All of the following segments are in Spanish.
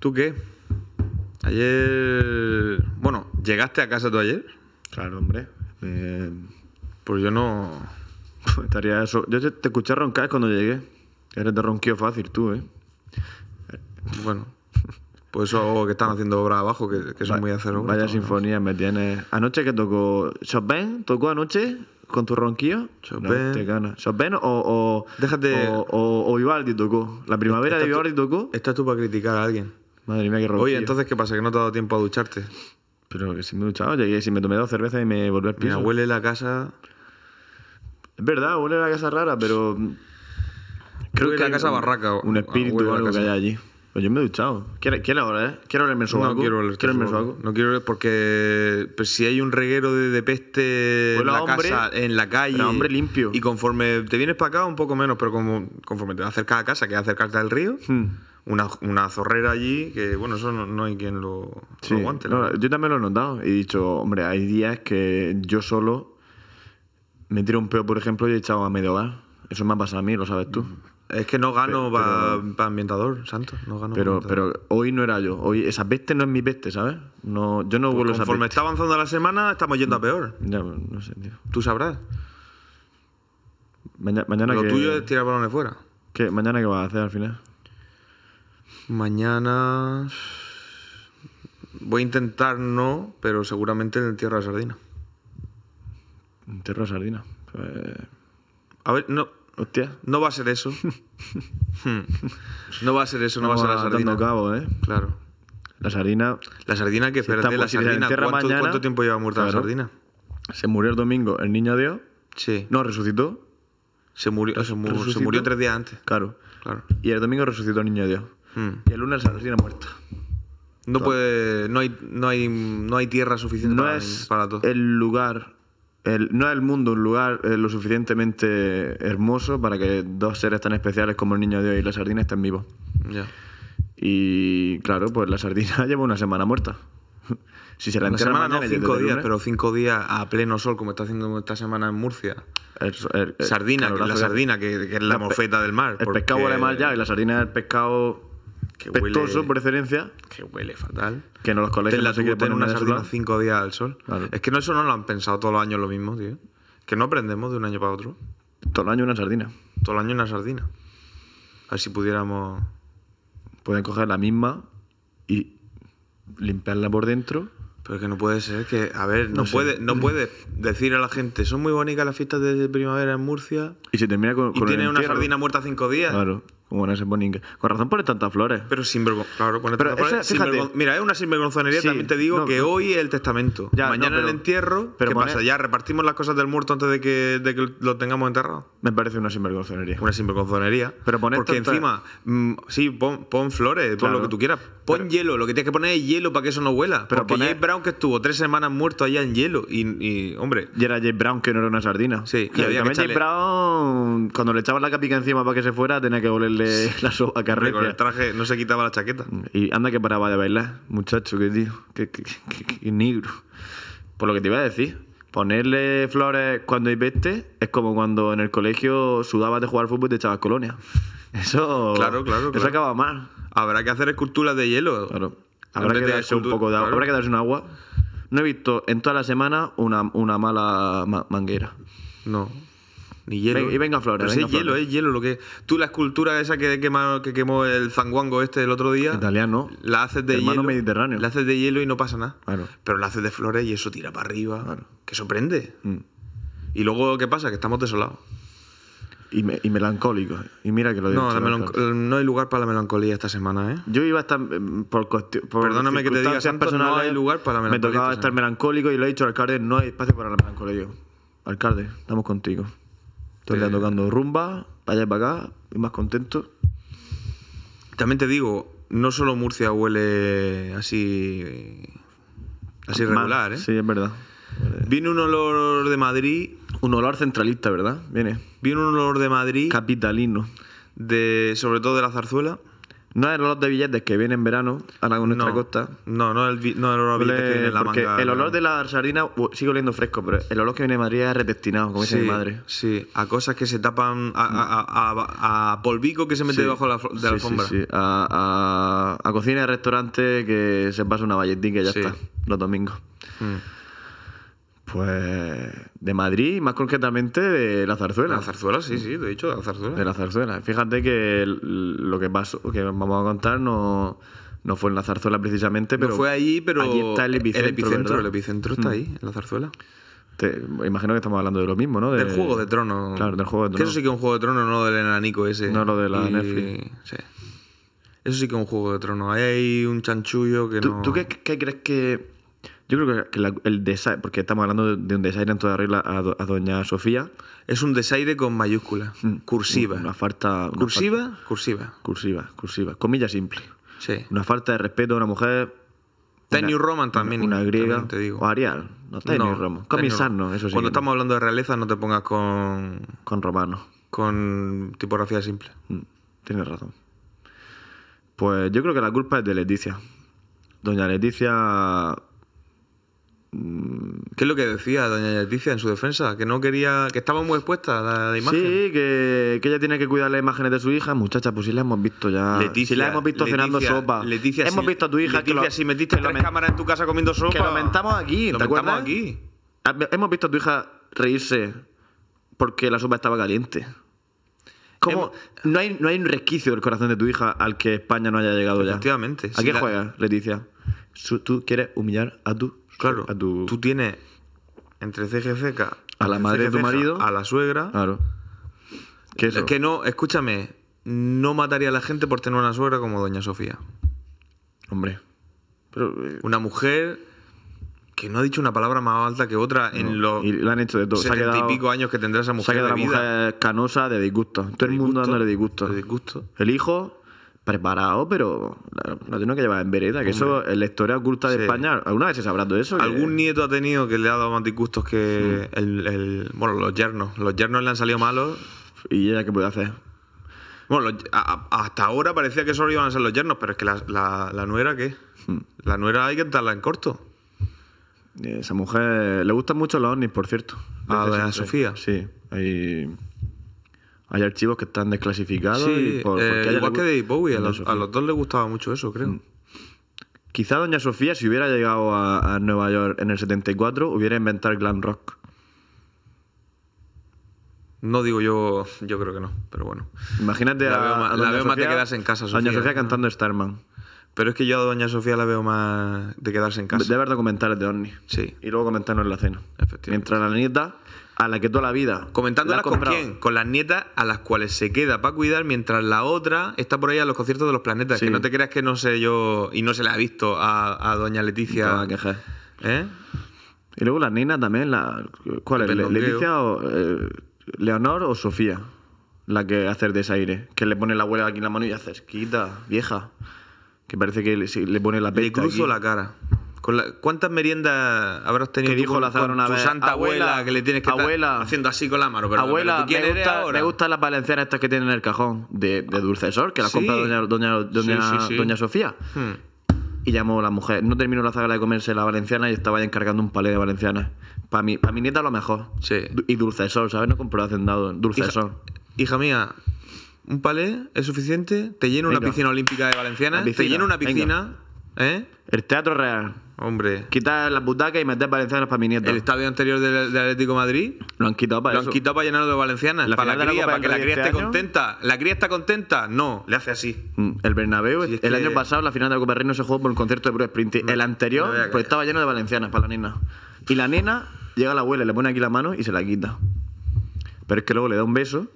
¿Tú qué? Ayer. Bueno, ¿llegaste a casa tú ayer? Claro, hombre. Eh, pues yo no. Estaría eso. Yo te, escuché roncar cuando llegué. Eres de ronquío fácil tú, ¿eh? eh bueno. Pues eso que están haciendo obra abajo, que, son muy acero. Vaya sinfonía me tienes. Anoche que tocó. ¿Chopin? ¿Tocó anoche? con tu ronquío. Chopin. te gana. Chopin o, o, Déjate... o, tocó. La primavera de Ivaldi tocó. Estás tú para criticar a alguien. Madre mía, qué rollo. Oye, entonces, ¿qué pasa? Que no te ha dado tiempo a ducharte. Pero que si me he duchado, llegué, si me tomé dos cervezas y me volví al piso. Mira, huele la casa. Es verdad, huele la casa rara, pero. Creo, que, la casa barraca. Un espíritu o algo que haya allí. Pues yo me he duchado. ¿Quieres ahora, eh? Quiero olerme algo? No quiero olerme su algo. No quiero algo. porque pues, si hay un reguero de, de peste en la casa, en la calle. hombre limpio. Y conforme te vienes para acá, un poco menos, pero conforme te acercas a casa, que es acercarte al río. Hmm una, zorrera allí, que bueno, eso no, hay quien lo, aguante. yo también lo he notado. y He dicho, hombre, hay días que yo solo me tiro un peo, por ejemplo, y he echado a medio Eso me ha pasado a mí, lo sabes tú. Mm. Es que no gano para ambientador, santo. pero, pero hoy no era yo. Hoy esa peste no es mi peste, ¿sabes? No, yo no pues vuelvo a esa Conforme está avanzando la semana, estamos yendo a mm. peor. no sé, tío. Tú sabrás. mañana Lo tuyo es tirar balones fuera. ¿Qué? ¿Mañana qué vas a hacer al final? Mañana voy a intentar no, pero seguramente en el Tierra de Sardina. En Tierra Sardina. Eh, a ver, no. Hostia. No va a ser eso. Hmm. no va a ser eso, no, va a ser la sardina. cabo, ¿eh? Claro. La sardina. La sardina que, la sardina. ¿Cuánto, tiempo lleva muerta la sardina? Se murió el domingo, el niño Dios. Sí. No, resucitó. Se murió, se, murió tres días antes. Claro. claro. Y el domingo resucitó el niño dios. Hmm. Y el lunes la tiene muerta. No puede, no hay, no hay, no hay tierra suficiente no para, es para todo. El lugar, no es el mundo un lugar eh, lo suficientemente hermoso para que dos seres tan especiales como el niño de hoy y la sardina estén vivos. Ya. Y claro, pues la sardina lleva una semana muerta. si se la una semana no, cinco días, pero cinco días a pleno sol, como está haciendo esta semana en Murcia. sardina, la, sardina, que, es la, morfeta mofeta del mar. El pescado vale más ya, y la sardina es el pescado que huele, por Que huele fatal. Que no los colegios no una sardina cinco días al sol. Es que no, eso no lo han pensado todos los años lo mismo, tío. Que no aprendemos de un año para otro. Todo el año una sardina. Todo el año una sardina. A ver si pudiéramos... Pueden coger la misma y limpiarla por dentro. Pero es que no puede ser que... A ver, no, puede, no puede decir a la gente, son muy bonitas las fiestas de primavera en Murcia. Y se termina con... Y tiene una sardina muerta cinco días. Claro. Bueno, ese Con razón pone tantas flores. Pero sin claro, pone pero tantas flores. Mira, es una sinvergonzonería, también te digo que hoy es el testamento. mañana el entierro. Pero ¿Qué pasa? ¿Ya repartimos las cosas del muerto antes de que, de que, lo tengamos enterrado? Me parece una sinvergonzonería. Una sinvergonzonería. Pero pone Porque encima, mm, sí, pon, flores, pon lo que tú quieras, Pon hielo, lo que tienes que poner es hielo para que eso no huela. Pero porque Jay Brown que estuvo tres semanas muerto allá en hielo y, hombre. Y era Jay Brown que no era una sardina. Sí, y había que Brown, cuando le echaban la capica encima para que se fuera, tenía que olerle la sopa carrera. Con el traje no se quitaba la chaqueta. Y anda que paraba de bailar, muchacho, que tío, que, que, negro. Por lo que te iba a decir, Ponerle flores cuando hay peste es como cuando en el colegio sudabas de jugar fútbol y te echabas colonia. Eso, claro, claro, claro. eso acaba mal. Habrá que hacer esculturas de hielo. Habrá que, darse un poco de agua. que No he visto en toda la semana una, mala manguera. No. Ni hielo. y venga flores. es hielo, es hielo. Lo que, tú la escultura esa que, quemó, que quemó el zanguango este el otro día. Italiano. La haces de hielo. mediterráneo. La haces de hielo y no pasa nada. Pero la haces de flores y eso tira para arriba. Que sorprende. Mm. Y luego, ¿qué pasa? Que estamos desolados y, melancólico y mira que lo digo. No, no hay lugar para la melancolía esta semana, ¿eh? Yo iba a estar eh, por, Perdóname que te diga, no hay lugar para la melancolía. Me tocaba estar melancólico y lo he dicho al alcalde, no hay espacio para la melancolía. Alcalde, estamos contigo. Estoy tocando rumba, vaya y para acá, y más contento. También te digo, no solo Murcia huele así así regular, ¿eh? Sí, es verdad. Viene un olor de Madrid un olor centralista, ¿verdad? Viene. Viene un olor de Madrid. Capitalino. De, sobre todo de la zarzuela. No es el olor de billetes que viene en verano a la nuestra costa. No, no el, el olor de billetes que viene en la porque El olor de la sardina uh, sigue oliendo fresco, pero el olor que viene de Madrid es retestinado, como sí, dice mi madre. Sí, a cosas que se tapan, a, polvico que se mete debajo de la, sí, alfombra. Sí, A, cocina de restaurante que se pasa una valletín que ya está, los domingos. Mm. Pues de Madrid, y más concretamente de la zarzuela. La zarzuela, sí, sí, de hecho, de la zarzuela. De la zarzuela. Fíjate que lo que, pasó, que vamos a contar no, no fue en la zarzuela precisamente, pero. fue ahí, pero. Allí está el epicentro. El epicentro, está mm. ahí, en la zarzuela. imagino que estamos hablando de lo mismo, ¿no? del juego de trono. Claro, del juego de trono. Que eso sí que es un juego de trono, no del enanico ese. No, lo de la Netflix. Sí. Eso sí que es un juego de trono. Ahí hay un chanchullo que no. ¿Tú qué crees que.? Yo creo que el desaire, porque estamos hablando de, un desaire en toda regla a, doña Sofía. Es un desaire con mayúscula, mm, cursiva. Una falta... cursiva, cursiva. Cursiva, cursiva. Comilla simple. Sí. Una falta de respeto a una mujer... Tenue Roman también. Una griega. te digo. O Arial. No, tenue Roman. eso sí. Cuando estamos hablando de realeza no te pongas con... Con romano. Con tipografía simple. Mm, tienes razón. Pues yo creo que la culpa es de Leticia. Doña Leticia Mm. ¿Qué es lo que decía doña Leticia en su defensa? Que no quería, que estaba muy expuesta a la, imagen. Sí, que, que, ella tiene que cuidar las imágenes de su hija. Muchacha, pues sí la hemos visto ya. Leticia, si la hemos visto cenando sopa. Leticia, hemos visto a tu hija. Leticia, si metiste las cámaras en tu casa comiendo sopa. Que lo mentamos aquí, lo ¿te aquí. Ah, hemos visto a tu hija reírse porque la sopa estaba caliente. como No hay, no hay un resquicio del corazón de tu hija al que España no haya llegado ya. Efectivamente. ¿A qué Leticia? tú quieres humillar a tu... Claro, a tu... tú tienes entre ceja y A la madre de tu marido. A la suegra. Claro. es que no, escúchame, no mataría a la gente por tener una suegra como Doña Sofía. Hombre. Pero, eh, Una mujer que no ha dicho una palabra más alta que otra en los y han hecho de y pico años que tendrá esa mujer. la mujer canosa de disgusto. Todo el mundo dándole disgusto. De disgusto. El hijo preparado, pero lo tiene que llevar en vereda, que eso es la historia oculta de España. ¿Alguna vez se sabrá de eso? ¿Algún nieto ha tenido que le ha dado más disgustos que el, Bueno, los yernos. Los yernos le han salido malos. ¿Y ella qué puede hacer? Bueno, hasta ahora parecía que solo iban a ser los yernos, pero es que la, nuera, ¿qué? Hmm. La nuera hay que entrarla en corto. Esa mujer... Le gustan mucho los ovnis, por cierto. Ah, a Sofía. Sí. Ahí... Hay archivos que están desclasificados. por, eh, igual que de Bowie, a los, dos les gustaba mucho eso, creo. Mm. Quizá Doña Sofía, si hubiera llegado a, Nueva York en el 74, hubiera inventado glam rock. No digo yo, yo creo que no, pero bueno. Imagínate a, Doña la veo más quedarse en casa. Sofía, Doña Sofía cantando Starman. Pero es que yo a Doña Sofía la veo más de quedarse en casa. De haber documentales de Orni. Sí. Y luego comentarnos en la cena. Efectivamente. Mientras la nieta a la que toda la vida. Comentándolas con quién? Con las nietas a las cuales se queda para cuidar, mientras la otra está por ahí a los conciertos de los planetas. Que no te creas que no sé yo y no se la ha visto a, doña Leticia. No ¿Eh? Y luego la nena también, la, ¿cuál es? ¿Leticia o, eh, Leonor o Sofía? La que hace desaire. Que le pone la abuela aquí en la mano y hace, quita, vieja. Que parece que le, pone la pesta. Le cruzo la cara. ¿Cuántas meriendas habrás tenido? dijo con, tu santa abuela, que le tienes que abuela, haciendo así con la mano. Pero, abuela, me, me gustan las valencianas estas que tienen en el cajón de, de dulcesor, que las compra doña, Sofía. Hmm. Y llamó a la mujer. No terminó la zaga de comerse la valenciana y estaba ya encargando un palé de valencianas. Para mi, para mi nieta lo mejor. Sí. Y dulcesor, ¿sabes? No compró hacendado. Dulcesor. Hija, mía, un palé es suficiente. Te llena una piscina olímpica de valencianas. Te llena una piscina. ¿Eh? El Teatro Real. Hombre. Quitar las butacas y meter valencianas para mi nieto. El estadio anterior del, Atlético Madrid. Lo han quitado para Lo han quitado para llenarlo de valencianas. para la cría, para que la cría este esté contenta. ¿La cría está contenta? No, le hace así. Mm, el Bernabéu, el año pasado, la final de la Copa del Rey se jugó por un concierto de Bruce Sprint. el anterior, pues estaba lleno de valencianas para la nena. Y la nena llega a la abuela, le pone aquí la mano y se la quita. Pero es que luego le da un beso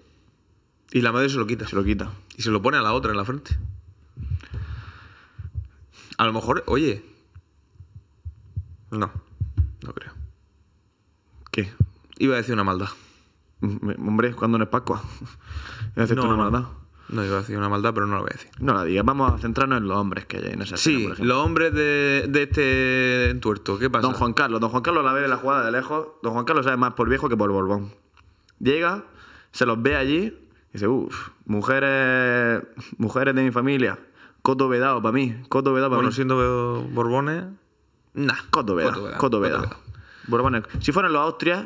Y la madre se lo quita. se lo quita. Y se lo pone a la otra en la frente. A lo mejor, oye. No, no creo. ¿Qué? Iba a decir una maldad. Hombre, cuando no es Pascua. Iba a decir una maldad. No iba a decir una maldad, pero no la voy a decir. No la digas. Vamos a centrarnos en los hombres que hay en esa Sí, los hombres de, de este entuerto. ¿Qué pasa? Don Juan Carlos. Don Juan Carlos la ve la jugada de lejos. Don Juan Carlos sabe más por viejo que por Borbón. Llega, se los ve allí y dice, uff, mujeres, mujeres de mi familia, Coto vedado para mí. Coto vedado para Conociendo Borbones. Nah, coto vedado. Coto vedado. Borbones. Si fueran los Austrias.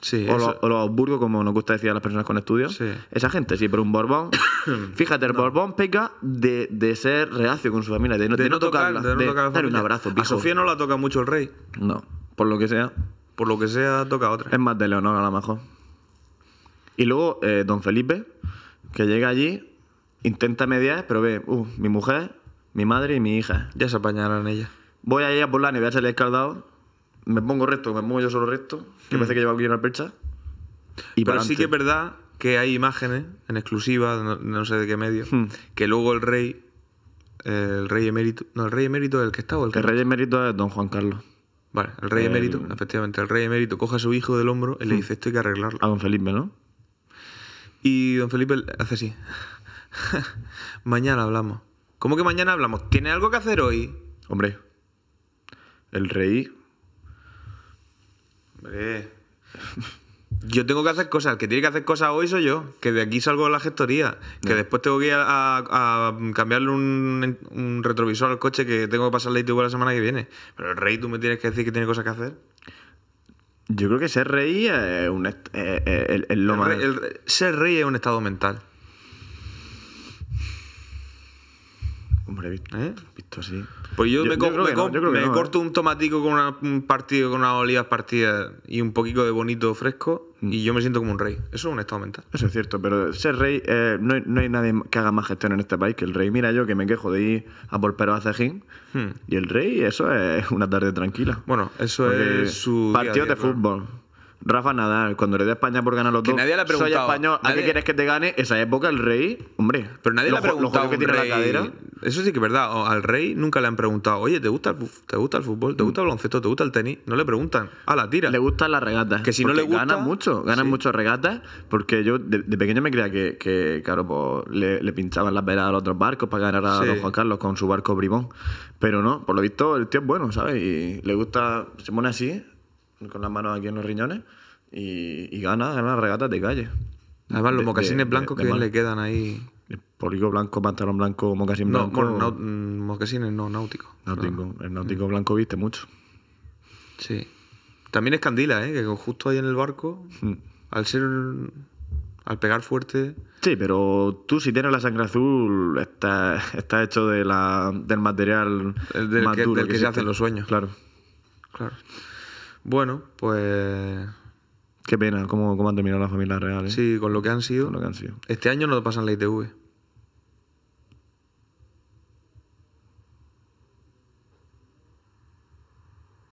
Sí, o, los, o, como nos gusta decir a las personas con estudios. Sí. Esa gente, sí, pero un Borbón. fíjate, el Borbón peca de, ser reacio con su familia, de no, de no tocarla. de no darle un abrazo. A Sofía no la toca mucho el rey. No, por lo que sea. Por lo que sea, toca otra. Es más de Leonor, a lo mejor. Y luego, eh, don Felipe, que llega allí Intenta mediar, pero ve, uh, mi mujer, mi madre y mi hija. Ya se apañarán ella Voy a ella por la voy a salir escaldado, me pongo recto, me pongo yo solo recto, que mm. parece que lleva aquí una percha. pero sí que es verdad que hay imágenes en exclusiva, no, sé de qué medio, mm. que luego el rey, el rey emérito, no, el rey emérito es el que está o el que El rey emérito es don Juan Carlos. Vale, el rey emérito, efectivamente, el rey emérito coja a su hijo del hombro y le mm. dice, esto hay que arreglarlo. A don Felipe, ¿no? Y don Felipe hace así. mañana hablamos. ¿Cómo que mañana hablamos? ¿Tiene algo que hacer hoy? Hombre, el rey. Hombre. Yo tengo que hacer cosas. El que tiene que hacer cosas hoy soy yo. Que de aquí salgo de la gestoría. Que después tengo que ir a, cambiarle un, retrovisor al coche que tengo que pasarle ITV la semana que viene. Pero el rey, tú me tienes que decir que tiene cosas que hacer. Yo creo que ser rey es, un, lo ser rey es un estado mental. Hombre, ¿eh? Visto Pues yo, me, corto un tomatico con un partido con una oliva partida y un poquito de bonito fresco mm. y yo me siento como un rey. Eso es un estado mental. Eso es cierto, pero ser rey, eh, no, hay, nadie que haga más gestión en este país que el rey. Mira yo que me quejo de ir a por a Cejín hmm. y el rey, eso es una tarde tranquila. Bueno, eso es su. Partido de fútbol Rafa Nadal, cuando le de España por ganar los que dos, nadie le ha soy ¿a qué quieres que te gane? Esa época, el rey, hombre. Pero nadie le ha preguntado. que tiene la cadera. Eso sí que es verdad. al rey nunca le han preguntado, oye, ¿te gusta el, te gusta el fútbol? ¿Te gusta el baloncesto? ¿Te gusta el tenis? No le preguntan. A la tira. Le gustan las regatas. Que si no le gusta. mucho, ganan mucho regatas. Porque yo de, pequeño me creía que, claro, pues, le, pinchaban las velas a los otros barcos para ganar a don Juan Carlos con su barco bribón. Pero no, por lo visto, el tío es bueno, ¿sabes? Y le gusta, se pone así con las manos aquí en los riñones y, y gana, en las regatas de calle. Además, los mocasines blancos que le quedan ahí. Poligo blanco, pantalón blanco, mocasín no, blanco. Mm, mocasines no, náutico. Náutico. El náutico blanco viste mucho. Sí. También es Candila, ¿eh? que justo ahí en el barco, hmm. al ser. al pegar fuerte. Sí, pero tú si tienes la sangre azul, estás hecho de la, del material. del que, que se hacen los sueños. Claro. Claro. Bueno, pues... Qué pena, cómo, han terminado las familias reales. Sí, con lo que han sido. Con lo que han sido. Este año no pasan la ITV.